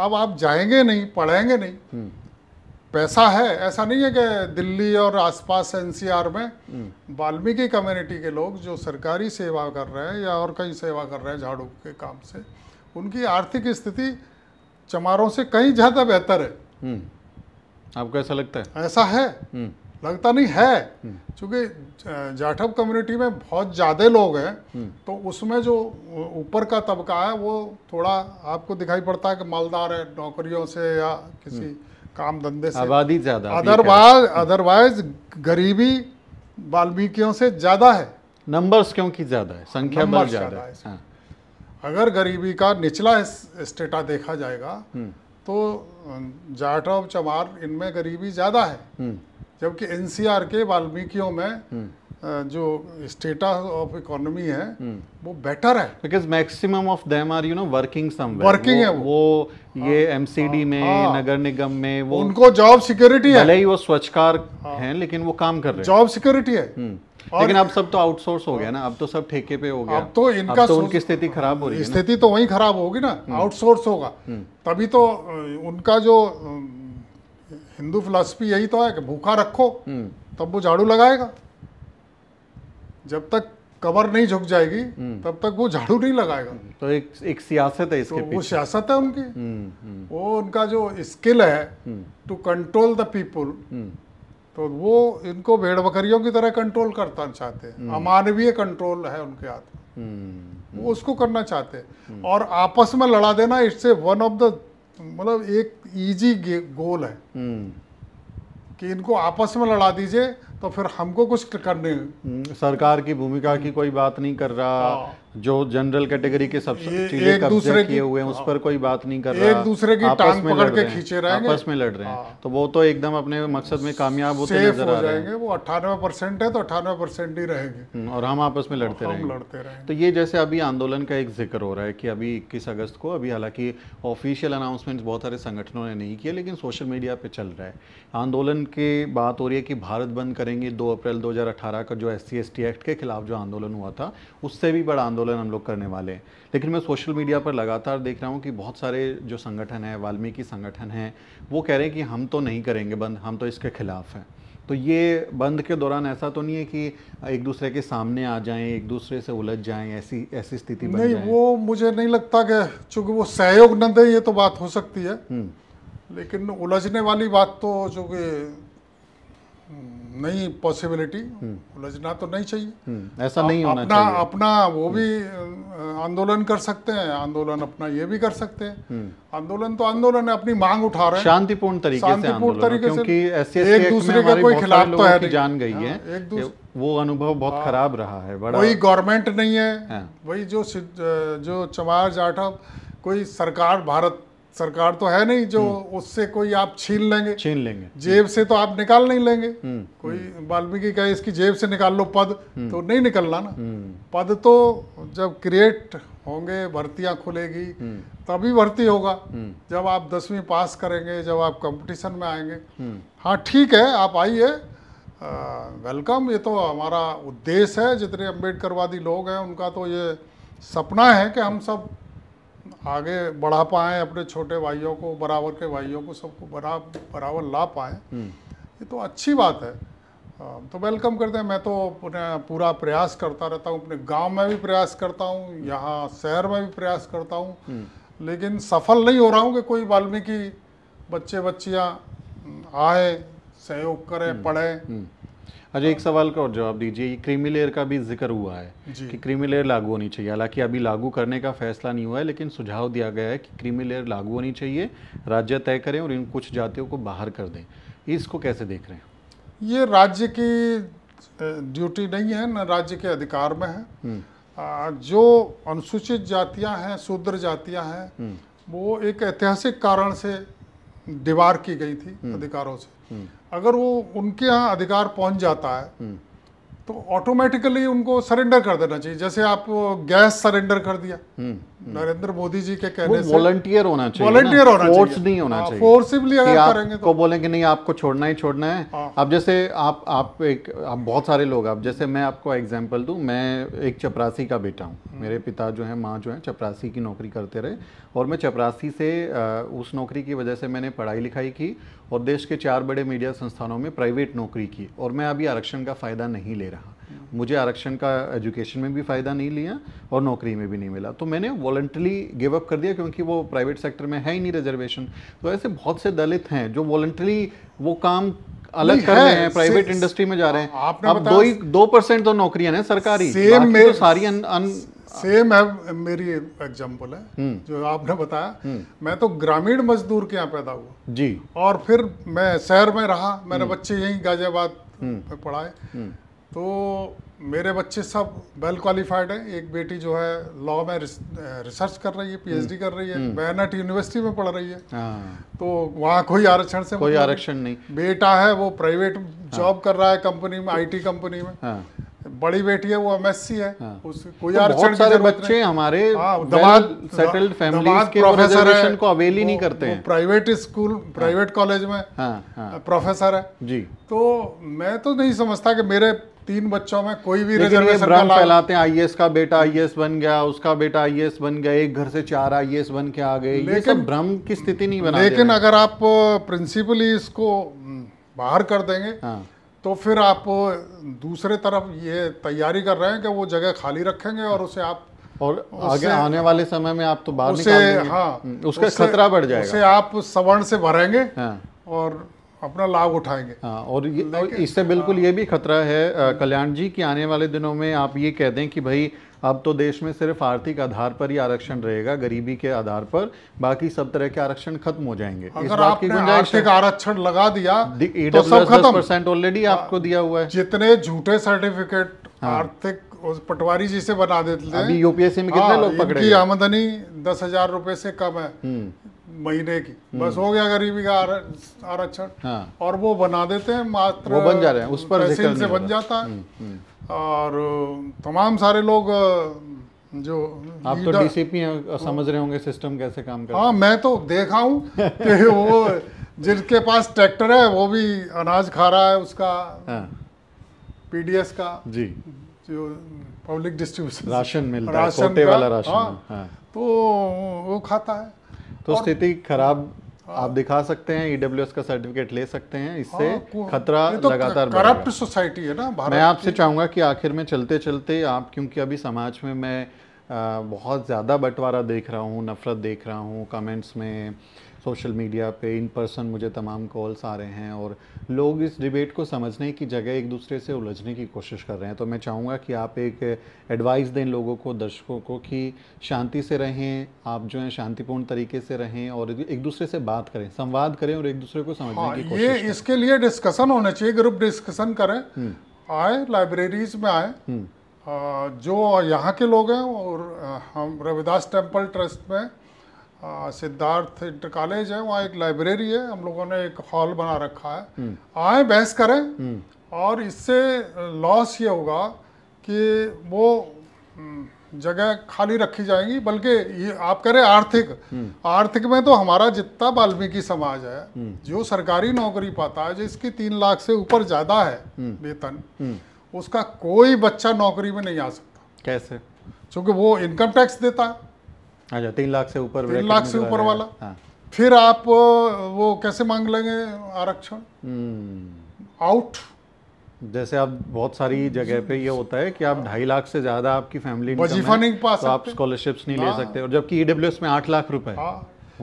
अब आप जाएंगे नहीं पढ़ेंगे नहीं पैसा है ऐसा नहीं है कि दिल्ली और आसपास एनसीआर में वाल्मीकि कम्युनिटी के लोग जो सरकारी सेवा कर रहे हैं या और कहीं सेवा कर रहे हैं झाड़ू के काम से उनकी आर्थिक स्थिति चमारों से कहीं ज़्यादा बेहतर है हम्म। आपको ऐसा लगता है ऐसा है हम्म। लगता नहीं है हम्म। क्योंकि जाठव कम्युनिटी में बहुत ज़्यादा लोग हैं तो उसमें जो ऊपर का तबका है वो थोड़ा आपको दिखाई पड़ता है कि मालदार है नौकरियों से या किसी काम धंधे से आबादी ज़्यादा अदरवाइज अदरवाइज गरीबी वाल्मीकियों से ज़्यादा है नंबर्स क्योंकि ज़्यादा है संख्या बल ज़्यादा है हाँ। अगर गरीबी का निचला स्टेटा देखा जाएगा हम्म। तो जाटव चमार इनमें गरीबी ज़्यादा है हम्म। जबकि एनसीआर के वाल्मीकियों में हम्म। जो स्टेटस ऑफ इकोनॉमी है वो बेटर है because maximum of them are you know working somewhere working है वो, ये एमसीडी हाँ। हाँ। में आ, हाँ। नगर निगम में वो उनको जॉब सिक्योरिटी है भले ही वो स्वच्छकार हैं लेकिन वो काम कर रहे हैं जॉब सिक्योरिटी है हम्म। लेकिन अब सब तो आउटसोर्स हो गया ना अब तो सब ठेके पे हो गया अब तो इनका अब तो उनकी स्थिति खराब हो रही है स्थिति तो वही खराब होगी ना आउटसोर्स हम्म। होगा हम्म। तभी तो उनका जो हिंदू फिलोसफी यही तो है कि भूखा रखो तब वो झाड़ू लगाएगा जब तक कमर नहीं झुक जाएगी हम्म। तब तक वो झाड़ू नहीं लगाएगा हम्म। तो एक एक सियासत है इसके तो पीछे। वो सियासत है उनकी हम्म, वो उनका जो स्किल है टू कंट्रोल द पीपुल तो वो इनको भेड़ बकरियों की तरह कंट्रोल करना चाहते हैं अमानवीय कंट्रोल है उनके हाथ में वो उसको करना चाहते हैं और आपस में लड़ा देना इससे वन ऑफ द मतलब एक इजी गोल है कि इनको आपस में लड़ा दीजिए तो फिर हमको कुछ करने हम्म, सरकार की भूमिका की कोई बात नहीं कर रहा हाँ। जो जनरल कैटेगरी के सब चीजें कब्जे किए हुए हैं उस पर कोई बात नहीं कर रहा एक दूसरे की आपस में लड़ के खींचे आपस में लड़ रहे हैं हाँ। तो वो तो एकदम अपने मकसद में कामयाब होते नजर आ रहे हैं वो अट्ठानवे परसेंट है तो अट्ठानवे परसेंट ही रहेंगे हम्म, और हम आपस में लड़ते रहेंगे तो ये जैसे अभी आंदोलन का एक जिक्र हो रहा है कि अभी इक्कीस अगस्त को अभी हालांकि ऑफिशियल अनाउंसमेंट बहुत सारे संगठनों ने नहीं किया लेकिन सोशल मीडिया पे चल रहा है आंदोलन की बात हो रही है कि भारत बंद करेंगे दो अप्रैल दो का जो एस सी एक्ट के खिलाफ जो आंदोलन हुआ था उससे भी बड़ा आंदोलन आंदोलन हम लोग करने वाले हैं लेकिन मैं सोशल मीडिया पर लगातार देख रहा हूँ कि बहुत सारे जो संगठन हैं वाल्मीकि संगठन हैं वो कह रहे हैं कि हम तो नहीं करेंगे बंद हम तो इसके खिलाफ हैं तो ये बंद के दौरान ऐसा तो नहीं है कि एक दूसरे के सामने आ जाएं एक दूसरे से उलझ जाएं ऐसी ऐसी स्थिति बन नहीं वो मुझे नहीं लगता कि चूंकि वो सहयोग न दे ये तो बात हो सकती है हम्म। लेकिन उलझने वाली बात तो चूँकि नई पॉसिबिलिटी हम्म। उलझना तो नहीं चाहिए हम्म, ऐसा नहीं होना अपना चाहिए। अपना वो हम्म। भी आंदोलन कर सकते हैं आंदोलन अपना ये भी कर सकते हैं आंदोलन तो आंदोलन है अपनी मांग उठा रहे हैं शांतिपूर्ण तरीके से आंदोलन तरीके क्योंकि ऐसे एक दूसरे का कोई खिलाफ तो है जान गई हाँ, है एक वो अनुभव बहुत हाँ। खराब रहा है वही गवर्नमेंट नहीं है हाँ। वही जो जो चमार जाठव कोई सरकार भारत सरकार तो है नहीं जो हम्म। उससे कोई आप छीन लेंगे छीन लेंगे जेब से तो आप निकाल नहीं लेंगे हम्म। कोई वाल्मीकि कहे इसकी जेब से निकाल लो पद हम्म। तो नहीं निकलना ना पद तो जब क्रिएट होंगे भर्तियां खुलेगी तभी भर्ती होगा जब आप दसवीं पास करेंगे जब आप कंपटीशन में आएंगे हाँ ठीक है आप आइए वेलकम ये तो हमारा उद्देश्य है जितने अम्बेडकरवादी लोग हैं उनका तो ये सपना है कि हम सब आगे बढ़ा पाए अपने छोटे भाइयों को बराबर के भाइयों को सबको बरा बराबर ला पाए हम्म। ये तो अच्छी बात है तो वेलकम करते हैं मैं तो अपने पूरा प्रयास करता रहता हूँ अपने गांव में भी प्रयास करता हूँ यहाँ शहर में भी प्रयास करता हूँ हम्म। लेकिन सफल नहीं हो रहा हूँ कि कोई वाल्मीकि बच्चे बच्चियाँ आए सहयोग करें हम्म। पढ़ें अच्छा एक सवाल का और जवाब दीजिए क्रीमी लेयर का भी जिक्र हुआ है कि क्रीमी लेयर लागू होनी चाहिए हालांकि अभी लागू करने का फैसला नहीं हुआ है लेकिन सुझाव दिया गया है कि क्रीमी लेयर लागू होनी चाहिए राज्य तय करें और इन कुछ जातियों को बाहर कर दें इसको कैसे देख रहे हैं ये राज्य की ड्यूटी नहीं है न राज्य के अधिकार में है हम्म। जो अनुसूचित जातियाँ हैं शूद्र जातियाँ हैं हम्म। वो एक ऐतिहासिक कारण से दीवार की गई थी हम्म। अधिकारों से अगर वो उनके यहाँ अधिकार पहुंच जाता है हम्म। तो ऑटोमेटिकली उनको सरेंडर कर देना चाहिए जैसे आप गैस सरेंडर कर दिया हम्म। नरेंद्र मोदी जी के कहने से वॉलंटियर होना चाहिए वॉलंटियर होना फोर्स चाहिए। नहीं होना हाँ, चाहिए फोर्सिबली अगर करेंगे तो बोलेंगे कि नहीं आपको छोड़ना ही छोड़ना है हाँ। अब जैसे आप आप एक आप बहुत सारे लोग आप जैसे मैं आपको एग्जांपल दूं मैं एक चपरासी का बेटा हूं हम्म। मेरे पिता जो है माँ जो है चपरासी की नौकरी करते रहे और मैं चपरासी से उस नौकरी की वजह से मैंने पढ़ाई लिखाई की और देश के चार बड़े मीडिया संस्थानों में प्राइवेट नौकरी की और मैं अभी आरक्षण का फ़ायदा नहीं ले रहा मुझे आरक्षण का एजुकेशन में भी फ़ायदा नहीं लिया और नौकरी में भी नहीं मिला तो मैंने वॉलेंट्रली गिव अप कर दिया क्योंकि वो प्राइवेट सेक्टर में है ही नहीं रिजर्वेशन तो ऐसे बहुत से दलित हैं जो वॉलेंट्रली वो काम अलग कर रहे हैं प्राइवेट इंडस्ट्री में जा रहे हैं आपने अब दो ही दो परसेंट तो नौकरियां हैं सरकारी सेम में तो सारी अन, अन, सेम है मेरी एग्जाम्पल है हम्म। जो आपने बताया हम्म। मैं तो ग्रामीण मजदूर के यहाँ पैदा हुआ जी और फिर मैं शहर में रहा मेरे हम्म। बच्चे यहीं गाजियाबाद पढ़ाए तो मेरे बच्चे सब वेल क्वालिफाइड हैं एक बेटी जो है लॉ में रिसर्च कर रही है पीएचडी हम्म। कर रही है बैनट हम्म। यूनिवर्सिटी में पढ़ रही है हाँ। तो वहाँ कोई आरक्षण से कोई मतलब आरक्षण नहीं बेटा है वो प्राइवेट हाँ। जॉब कर रहा है कंपनी में आईटी कंपनी में हाँ। बड़ी बेटी है वो एमएससी है हाँ। तो कोई तो बच्चे हमारे सेटल्ड हाँ, फैमिलीज को अवेल ही नहीं करते हैं प्राइवेट स्कूल प्राइवेट कॉलेज में प्रोफेसर हाँ, हाँ। है जी तो मैं तो नहीं समझता कि मेरे तीन बच्चों में कोई भी रिजर्वेशन का फैलाते हैं आईएएस का बेटा आईएएस बन गया उसका बेटा आईएएस बन गया एक घर से चार आईएएस बन के आ गए ये सब भ्रम की स्थिति नहीं बना लेकिन अगर आप प्रिंसिपली इसको हम्म, बाहर कर देंगे हाँ। तो फिर आप दूसरे तरफ ये तैयारी कर रहे हैं कि वो जगह खाली रखेंगे और उसे आप और आगे आने वाले समय में आप तो बाहर उसे हाँ हम्म, उसका खतरा बढ़ जाएगा उसे आप सवर्ण से भरेंगे हाँ, और अपना लाभ उठाएंगे हाँ और, और इससे बिल्कुल हाँ, ये भी खतरा है कल्याण जी कि आने वाले दिनों में आप ये कह दें कि भाई अब तो देश में सिर्फ आर्थिक आधार पर ही आरक्षण रहेगा गरीबी के आधार पर बाकी सब तरह के आरक्षण खत्म हो जाएंगे अगर आपने आरक्षण लगा दिया तो सब खत्म परसेंट ऑलरेडी हाँ। आपको दिया हुआ है जितने झूठे सर्टिफिकेट हाँ। आर्थिक पटवारी जी से बना देते हैं यूपीएससी में कितने हाँ, लोग पकड़े आमदनी दस हजार रूपए से कम है हम्म। महीने की हम्म। बस हो गया गरीबी का आरक्षण और वो बना देते हैं मात्र वो बन जा रहे हैं उस पर से बन जाता है हम्म, और तमाम सारे लोग जो आप तो डीसीपी हैं समझ रहे होंगे सिस्टम कैसे काम करता हाँ मैं तो देखा हूँ [LAUGHS] कि वो जिसके पास ट्रैक्टर है वो भी अनाज खा रहा है उसका पीडीएस हाँ। का जी जो पब्लिक डिस्ट्रीब्यूशन राशन मिलता राशन है वाला राशन हाँ, हाँ। तो वो खाता है तो स्थिति खराब हाँ। आप दिखा सकते हैं ईडब्ल्यू e का सर्टिफिकेट ले सकते हैं इससे हाँ, खतरा तो लगातार करप्ट सोसाइटी है ना मैं आपसे चाहूंगा कि आखिर में चलते चलते आप क्योंकि अभी समाज में मैं बहुत ज़्यादा बंटवारा देख रहा हूँ नफ़रत देख रहा हूँ कमेंट्स में सोशल मीडिया पे इन पर्सन मुझे तमाम कॉल्स आ रहे हैं और लोग इस डिबेट को समझने की जगह एक दूसरे से उलझने की कोशिश कर रहे हैं तो मैं चाहूँगा कि आप एक एडवाइस दें लोगों को दर्शकों को कि शांति से रहें आप जो है शांतिपूर्ण तरीके से रहें और एक दूसरे से बात करें संवाद करें और एक दूसरे को समझने हाँ, की कोशिश ये करें। इसके लिए डिस्कशन होना चाहिए ग्रुप डिस्कशन करें हम्म। आए लाइब्रेरीज में आए हम्म। जो यहाँ के लोग हैं और हम रविदास टेम्पल ट्रस्ट में सिद्धार्थ इंटर कॉलेज है वहाँ एक लाइब्रेरी है हम लोगों ने एक हॉल बना रखा है हम्म। आए बहस करें हम्म। और इससे लॉस ये होगा कि वो हम्म, जगह खाली रखी जाएंगी बल्कि ये आप कह रहे आर्थिक आर्थिक में तो हमारा जितना वाल्मीकि समाज है जो सरकारी नौकरी पाता है जिसकी तीन लाख से ऊपर ज़्यादा है वेतन उसका कोई बच्चा नौकरी में नहीं आ सकता कैसे क्योंकि वो इनकम टैक्स देता है अच्छा तीन लाख से ऊपर तीन लाख से ऊपर वाला हाँ। फिर आप वो कैसे मांग लेंगे आरक्षण आउट हम्म। जैसे आप बहुत सारी जगह पे ये होता है कि आप ढाई लाख से ज्यादा आपकी फैमिली वजीफा नहीं पा सकते तो आप स्कॉलरशिप्स नहीं ले हाँ। सकते और जबकि ईडब्ल्यू e में आठ लाख रुपए हाँ।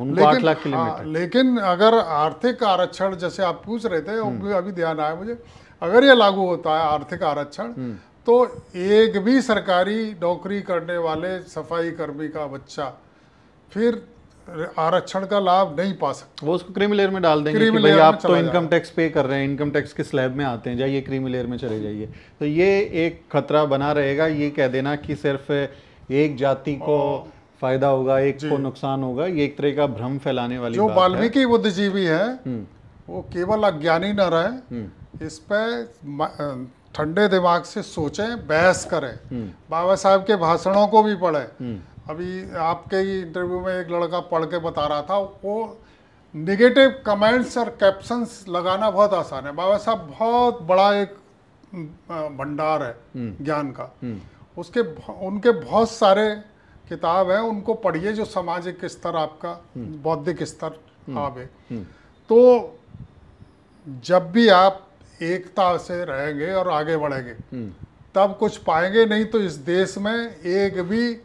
उनको आठ लाख की लिमिट लेकिन अगर आर्थिक आरक्षण जैसे आप पूछ रहे थे हम्म। अभी ध्यान आया मुझे अगर ये लागू होता है आर्थिक आरक्षण हम्म। तो एक भी सरकारी नौकरी करने वाले सफाई कर्मी का बच्चा फिर आरक्षण का लाभ नहीं पा सकता वो उसको क्रीमी लेयर में डाल देंगे कि भाई आप तो इनकम टैक्स पे कर रहे हैं इनकम टैक्स के स्लैब में आते हैं जाइए क्रीमी लेयर में चले जाइए तो ये एक खतरा बना रहेगा ये कह देना कि सिर्फ एक जाति को हाँ। फायदा होगा एक को नुकसान होगा ये एक तरह का भ्रम फैलाने वाली जो वाल्मीकि बुद्धिजीवी है हम्म। वो केवल अज्ञानी न रहे हम्म। इस पर ठंडे दिमाग से सोचें बहस करें हम्म। बाबा साहब के भाषणों को भी पढ़ें हम्म। अभी आपके ही इंटरव्यू में एक लड़का पढ़ के बता रहा था वो निगेटिव कमेंट्स और कैप्शंस लगाना बहुत आसान है बाबा साहब बहुत बड़ा एक हम्म, भंडार है ज्ञान का उसके उनके बहुत सारे किताब हैं उनको पढ़िए जो सामाजिक स्तर आपका बौद्धिक स्तर आवे तो जब भी आप एकता से रहेंगे और आगे बढ़ेंगे हम्म। तब कुछ पाएंगे नहीं तो इस देश में एक भी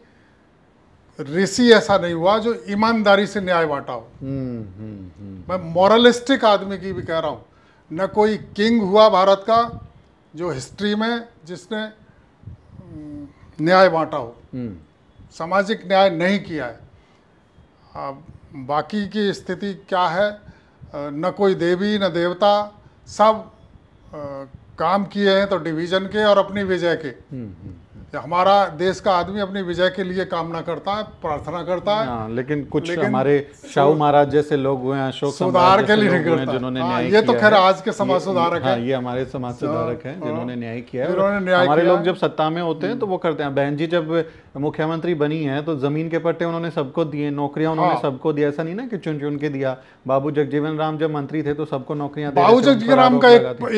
ऋषि ऐसा नहीं हुआ जो ईमानदारी से न्याय बांटा हो हम्म, हम्म, मैं मॉरलिस्टिक आदमी की भी कह रहा हूँ न कोई किंग हुआ भारत का जो हिस्ट्री में जिसने न्याय बांटा हो सामाजिक न्याय नहीं किया है अब बाकी की स्थिति क्या है न कोई देवी न देवता सब काम किए हैं तो डिवीजन के और अपनी विजय के हम्म, हम्म। हमारा देश का आदमी अपनी विजय के लिए कामना करता है प्रार्थना करता है हाँ, लेकिन कुछ लेकिन हमारे शाहू महाराज जैसे लोग हुए अशोक सुधार के लिए जिन्होंने हाँ, न्याय ये तो खैर आज के समाज सुधारक हाँ, है ये हमारे समाज सुधारक है जिन्होंने न्याय किया है हमारे लोग जब सत्ता में होते हैं तो वो करते हैं बहन जी जब मुख्यमंत्री बनी है तो जमीन के पट्टे उन्होंने सबको दिए नौकरियां उन्होंने सबको दिया ऐसा नहीं ना कि चुन चुन के दिया बाबू जगजीवन राम जब मंत्री थे तो सबको नौकरियां बाबू जगजीवन राम का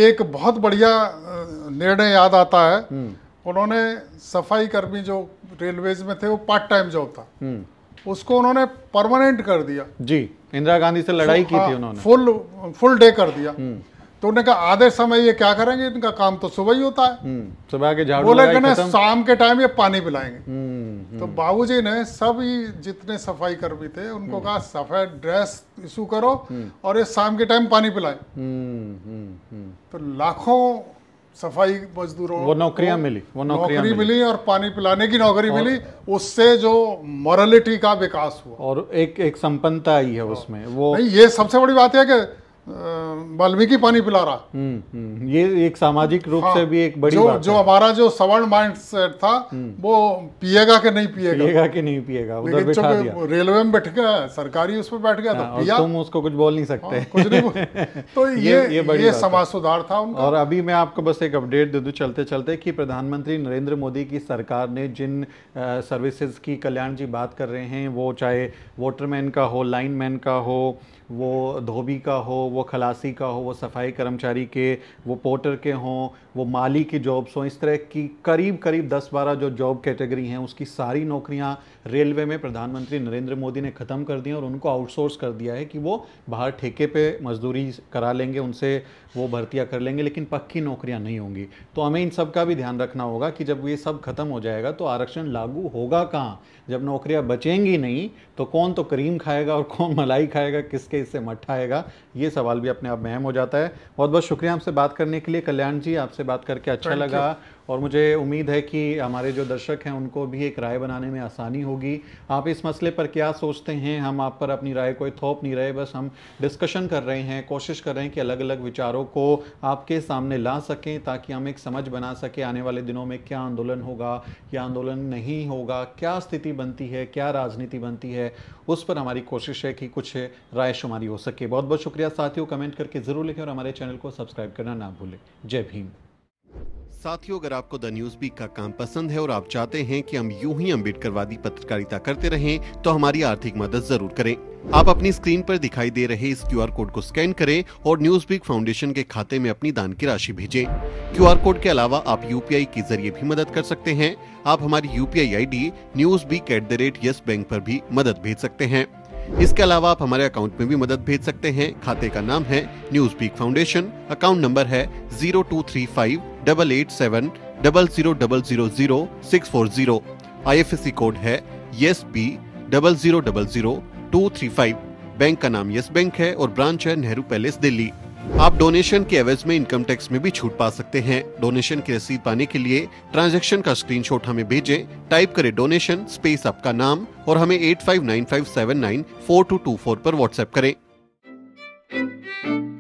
एक बहुत बढ़िया निर्णय याद आता है हम्म। उन्होंने सफाई कर्मी जो रेलवेज में थे वो पार्ट टाइम जॉब था हम्म। उसको उन्होंने परमानेंट कर दिया जी इंदिरा गांधी से लड़ाई की हाँ, थी उन्होंने फुल फुल डे कर दिया हम्म। तो उन्होंने कहा आधे समय ये क्या करेंगे इनका काम तो सुबह ही होता है हम्म, सुबह के झाड़ू बोले कहना शाम के टाइम ये पानी पिलाएंगे तो बाबूजी ने सभी जितने सफाई कर्मी थे उनको कहा सफेद ड्रेस इशू करो और ये शाम के टाइम पानी पिलाए तो लाखों सफाई मजदूरों वो नौकरियां मिली वो नौकरियां मिली।, मिली और पानी पिलाने की नौकरी मिली उससे जो मॉरलिटी का विकास हुआ और एक एक संपन्नता आई है हाँ। उसमें वो नहीं ये सबसे बड़ी बात है कि वाल्मीकि पानी पिला रहा हम्म, हम्म, ये एक सामाजिक रूप हाँ, से भी एक बड़ी जो बात जो हमारा जो सवर्ण माइंड सेट था हम्म। वो पिएगा कि नहीं पिएगा पिएगा कि नहीं पिएगा उधर बैठा दिया रेलवे में बैठ गया सरकारी उस पर बैठ गया तो हाँ, तो पिया तुम उसको कुछ बोल नहीं सकते हाँ, कुछ नहीं [LAUGHS] तो ये ये, ये, समाज सुधार था उनका और अभी मैं आपको बस एक अपडेट दे दू चलते चलते की प्रधानमंत्री नरेंद्र मोदी की सरकार ने जिन सर्विसेज की कल्याण जी बात कर रहे हैं वो चाहे वोटरमैन का हो लाइन का हो वो धोबी का हो वो खलासी का हो वो सफाई कर्मचारी के वो पोर्टर के हों वो माली की जॉब्स हों इस तरह की करीब करीब 10 बारह जो जॉब कैटेगरी हैं उसकी सारी नौकरियां रेलवे में प्रधानमंत्री नरेंद्र मोदी ने ख़त्म कर दी हैं और उनको आउटसोर्स कर दिया है कि वो बाहर ठेके पे मजदूरी करा लेंगे उनसे वो भर्तियाँ कर लेंगे लेकिन पक्की नौकरियाँ नहीं होंगी तो हमें इन सब का भी ध्यान रखना होगा कि जब ये सब खत्म हो जाएगा तो आरक्षण लागू होगा कहाँ जब नौकरियाँ बचेंगी नहीं तो कौन तो करीम खाएगा और कौन मलाई खाएगा किसके इससे मट्ठा आएगा ये सवाल भी अपने आप अहम हो जाता है बहुत बहुत शुक्रिया हमसे बात करने के लिए कल्याण जी आपसे बात करके अच्छा लगा और मुझे उम्मीद है कि हमारे जो दर्शक हैं उनको भी एक राय बनाने में आसानी होगी आप इस मसले पर क्या सोचते हैं हम आप पर अपनी राय कोई थोप नहीं रहे बस हम डिस्कशन कर रहे हैं कोशिश कर रहे हैं कि अलग अलग विचारों को आपके सामने ला सकें ताकि हम एक समझ बना सकें आने वाले दिनों में क्या आंदोलन होगा या आंदोलन नहीं होगा क्या स्थिति बनती है क्या राजनीति बनती है उस पर हमारी कोशिश है कि कुछ राय शुमारी हो सके बहुत बहुत शुक्रिया साथियों कमेंट करके ज़रूर लिखें और हमारे चैनल को सब्सक्राइब करना ना भूलें जय भीम साथियों अगर आपको द न्यूज बीक का काम पसंद है और आप चाहते हैं कि हम यूं ही अम्बेडकरवादी पत्रकारिता करते रहें तो हमारी आर्थिक मदद जरूर करें आप अपनी स्क्रीन पर दिखाई दे रहे इस क्यूआर कोड को स्कैन करें और न्यूज बीक फाउंडेशन के खाते में अपनी दान की राशि भेजें। क्यूआर कोड के अलावा आप यूपीआई के जरिए भी मदद कर सकते हैं आप हमारी I D news beak at the rate yes bank आरोप भी मदद भेज सकते हैं इसके अलावा आप हमारे अकाउंट में भी मदद भेज सकते हैं खाते का नाम है news beak foundation account number है zero two three five double eight seven double zero double zero zero six four zero I F C code है yes B double zero double zero two three five bank का नाम yes bank है और branch है Nehru palace Delhi आप donation के एवज में इनकम टैक्स में भी छूट पा सकते हैं डोनेशन की रसीद पाने के लिए ट्रांजैक्शन का स्क्रीनशॉट हमें भेजें टाइप करें डोनेशन स्पेस आपका नाम और हमें 8595794224 पर व्हाट्सएप करें